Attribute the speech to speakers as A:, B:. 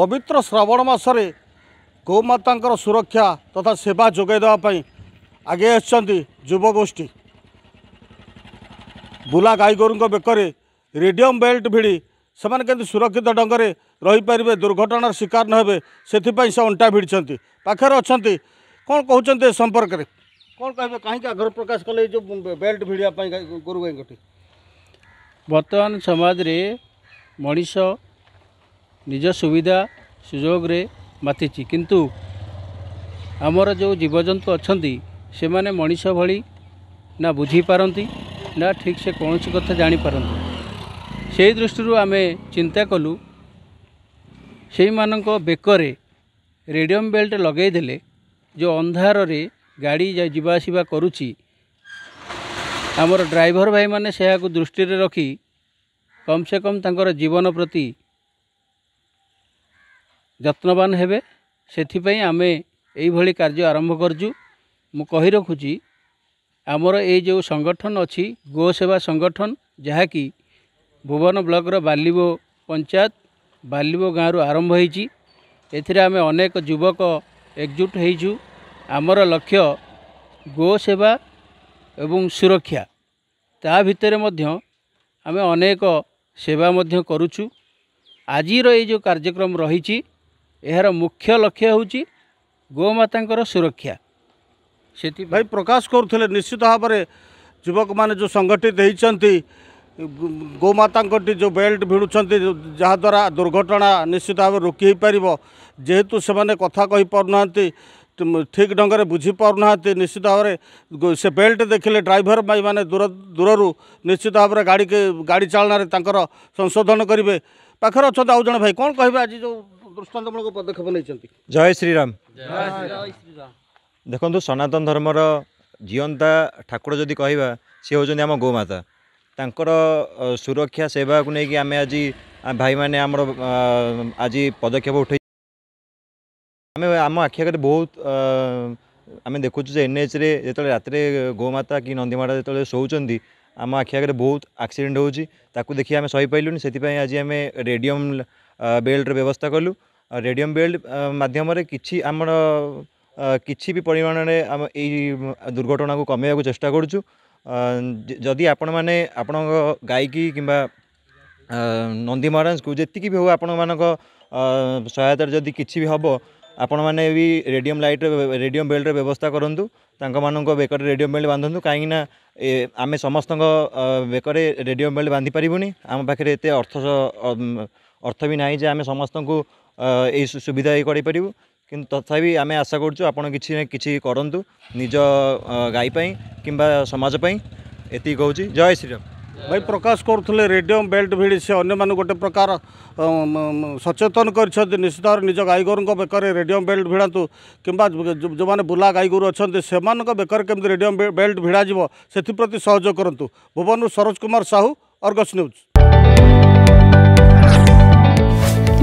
A: ପବିତ୍ର ଶ୍ରାବଣ ମାସରେ ଗୋମାତାଙ୍କର ସୁରକ୍ଷା ତଥା ସେବା ଯୋଗାଇ ଦେବା ପାଇଁ ଆଗେଇ ଆସିଛନ୍ତି ଯୁବଗୋଷ୍ଠୀ ବୁଲା ଗାଈଗୋରୁଙ୍କ ବେକରେ ରେଡ଼ିୟମ୍ ବେଲ୍ଟ ଭିଡ଼ି ସେମାନେ କେମିତି ସୁରକ୍ଷିତ ଢଙ୍ଗରେ ରହିପାରିବେ ଦୁର୍ଘଟଣାର ଶିକାର ନ ହେବେ ସେଥିପାଇଁ ସେ ଅଣ୍ଟା ଭିଡ଼ିଛନ୍ତି ପାଖରେ ଅଛନ୍ତି କ'ଣ କହୁଛନ୍ତି ଏ ସମ୍ପର୍କରେ କ'ଣ କହିବେ କାହିଁକି ଆଗ୍ରହ ପ୍ରକାଶ କଲେ ଏଇ ଯେଉଁ ବେଲ୍ଟ ଭିଡ଼ିବା ପାଇଁ ଗୋରୁ ଗାଈଙ୍କଠି
B: ବର୍ତ୍ତମାନ ସମାଜରେ ମଣିଷ ନିଜ ସୁବିଧା ସୁଯୋଗରେ ମାତିଛି କିନ୍ତୁ ଆମର ଯେଉଁ ଜୀବଜନ୍ତୁ ଅଛନ୍ତି ସେମାନେ ମଣିଷ ଭଳି ନା ବୁଝିପାରନ୍ତି ନା ଠିକ୍ ସେ କୌଣସି କଥା ଜାଣିପାରନ୍ତି ସେଇ ଦୃଷ୍ଟିରୁ ଆମେ ଚିନ୍ତା କଲୁ ସେଇମାନଙ୍କ ବେକରେ ରେଡ଼ିୟମ୍ ବେଲ୍ଟ ଲଗାଇଦେଲେ ଯେଉଁ ଅନ୍ଧାରରେ ଗାଡ଼ି ଯିବା ଆସିବା କରୁଛି ଆମର ଡ୍ରାଇଭର ଭାଇମାନେ ସେହାକୁ ଦୃଷ୍ଟିରେ ରଖି କମ୍ ସେ କମ୍ ତାଙ୍କର ଜୀବନ ପ୍ରତି ଯତ୍ନବାନ ହେବେ ସେଥିପାଇଁ ଆମେ ଏଇଭଳି କାର୍ଯ୍ୟ ଆରମ୍ଭ କରିଛୁ ମୁଁ କହି ରଖୁଛି ଆମର ଏଇ ଯେଉଁ ସଂଗଠନ ଅଛି ଗୋସେବା ସଂଗଠନ ଯାହାକି ଭୁବନ ବ୍ଲକର ବାଲିବୋ ପଞ୍ଚାୟତ ବାଲିବୋ ଗାଁରୁ ଆରମ୍ଭ ହୋଇଛି ଏଥିରେ ଆମେ ଅନେକ ଯୁବକ ଏକଜୁଟ ହୋଇଛୁ ଆମର ଲକ୍ଷ୍ୟ ଗୋସେବା ଏବଂ ସୁରକ୍ଷା ତା ଭିତରେ ମଧ୍ୟ ଆମେ ଅନେକ ସେବା ମଧ୍ୟ କରୁଛୁ ଆଜିର ଏଇ ଯେଉଁ କାର୍ଯ୍ୟକ୍ରମ ରହିଛି ଏହାର ମୁଖ୍ୟ ଲକ୍ଷ୍ୟ ହେଉଛି ଗୋମାତାଙ୍କର ସୁରକ୍ଷା ସେଥିପାଇଁ ଭାଇ ପ୍ରକାଶ କରୁଥିଲେ ନିଶ୍ଚିତ ଭାବରେ ଯୁବକମାନେ ଯେଉଁ ସଂଗଠିତ ହୋଇଛନ୍ତି
A: ଗୋମାତାଙ୍କଠି ଯେଉଁ ବେଲ୍ଟ ଭିଡ଼ୁଛନ୍ତି ଯାହାଦ୍ୱାରା ଦୁର୍ଘଟଣା ନିଶ୍ଚିତ ଭାବେ ରୋକି ହୋଇପାରିବ ଯେହେତୁ ସେମାନେ କଥା କହିପାରୁନାହାନ୍ତି ଠିକ୍ ଢଙ୍ଗରେ ବୁଝିପାରୁନାହାନ୍ତି ନିଶ୍ଚିତ ଭାବରେ ସେ ବେଲ୍ଟ ଦେଖିଲେ ଡ୍ରାଇଭର ଭାଇମାନେ ଦୂର ଦୂରରୁ ନିଶ୍ଚିତ ଭାବରେ ଗାଡ଼ିକି ଗାଡ଼ି ଚାଳନାରେ ତାଙ୍କର ସଂଶୋଧନ କରିବେ ପାଖରେ ଅଛନ୍ତି ଆଉ ଜଣେ ଭାଇ କ'ଣ କହିବେ ଆଜି ଯେଉଁ ଦୃଷ୍ଟାନ୍ତମୂଳକ ପଦକ୍ଷେପ ନେଇଛନ୍ତି ଜୟ ଶ୍ରୀରାମ ଦେଖନ୍ତୁ ସନାତନ
C: ଧର୍ମର ଜିଅନ୍ତା ଠାକୁର ଯଦି କହିବା ସେ ହେଉଛନ୍ତି ଆମ ଗୋମାତା ତାଙ୍କର ସୁରକ୍ଷା ସେବାକୁ ନେଇକି ଆମେ ଆଜି ଭାଇମାନେ ଆମର ଆଜି ପଦକ୍ଷେପ ଉଠେଇ ଆମେ ଆମ ଆଖି ଆଗରେ ବହୁତ ଆମେ ଦେଖୁଛୁ ଯେ ଏନ୍ ଏନ୍ଏଚ୍ରେ ଯେତେବେଳେ ରାତିରେ ଗୋମାତା କି ନନ୍ଦୀମାଟା ଯେତେବେଳେ ଶୋଉଛନ୍ତି ଆମ ଆଖି ଆଗରେ ବହୁତ ଆକ୍ସିଡ଼େଣ୍ଟ ହେଉଛି ତାକୁ ଦେଖି ଆମେ ସହିପାରିଲୁନି ସେଥିପାଇଁ ଆଜି ଆମେ ରେଡ଼ିୟମ୍ ବେଲ୍ଟର ବ୍ୟବସ୍ଥା କଲୁ ରେଡ଼ିୟମ୍ ବେଲ୍ଟ ମାଧ୍ୟମରେ କିଛି ଆମର କିଛି ବି ପରିମାଣରେ ଆମ ଏଇ ଦୁର୍ଘଟଣାକୁ କମେଇବାକୁ ଚେଷ୍ଟା କରୁଛୁ ଯଦି ଆପଣମାନେ ଆପଣଙ୍କ ଗାଈକି କିମ୍ବା ନନ୍ଦୀ ମହାରାଜଙ୍କୁ ଯେତିକି ବି ହେଉ ଆପଣମାନଙ୍କ ସହାୟତାରେ ଯଦି କିଛି ବି ହେବ ଆପଣମାନେ ବି ରେଡ଼ିୟମ୍ ଲାଇଟ୍ର ରେଡ଼ିୟମ୍ ବେଲ୍ଟର ବ୍ୟବସ୍ଥା କରନ୍ତୁ ତାଙ୍କମାନଙ୍କ ବେକରେ ରେଡ଼ିୟମ୍ ବେଲ୍ଟ ବାନ୍ଧନ୍ତୁ କାହିଁକିନା ଆମେ ସମସ୍ତଙ୍କ ବେକରେ ରେଡ଼ିୟମ୍ ବେଲ୍ଟ ବାନ୍ଧିପାରିବୁନି ଆମ ପାଖରେ ଏତେ ଅର୍ଥ ଅର୍ଥ ବି ନାହିଁ ଯେ ଆମେ ସମସ୍ତଙ୍କୁ ଏଇ ସୁବିଧା ଇଏ କରିପାରିବୁ କିନ୍ତୁ ତଥାପି ଆମେ ଆଶା କରୁଛୁ ଆପଣ କିଛି ନା କିଛି କରନ୍ତୁ
A: ନିଜ ଗାଈ ପାଇଁ କିମ୍ବା ସମାଜ ପାଇଁ ଏତିକି କହୁଛି ଜୟ ଶ୍ରୀରାମ ଭାଇ ପ୍ରକାଶ କରୁଥିଲେ ରେଡ଼ିୟମ ବେଲ୍ଟ ଭିଡ଼ି ସେ ଅନ୍ୟମାନଙ୍କୁ ଗୋଟେ ପ୍ରକାର ସଚେତନ କରିଛନ୍ତି ନିଶ୍ଚିତ ଭାବରେ ନିଜ ଗାଈଗୋରୁଙ୍କ ବେକରେ ରେଡ଼ିୟମ ବେଲ୍ଟ ଭିଡ଼ାନ୍ତୁ କିମ୍ବା ଯେଉଁମାନେ ବୁଲା ଗାଈଗୋରୁ ଅଛନ୍ତି ସେମାନଙ୍କ ବେକରେ କେମିତି ରେଡ଼ିୟମ ବେଲ୍ଟ ଭିଡ଼ାଯିବ ସେଥିପ୍ରତି ସହଯୋଗ କରନ୍ତୁ ଭୁବନରୁ ସରୋଜ କୁମାର ସାହୁ ଅର୍ଗସ୍ ନ୍ୟୁଜ୍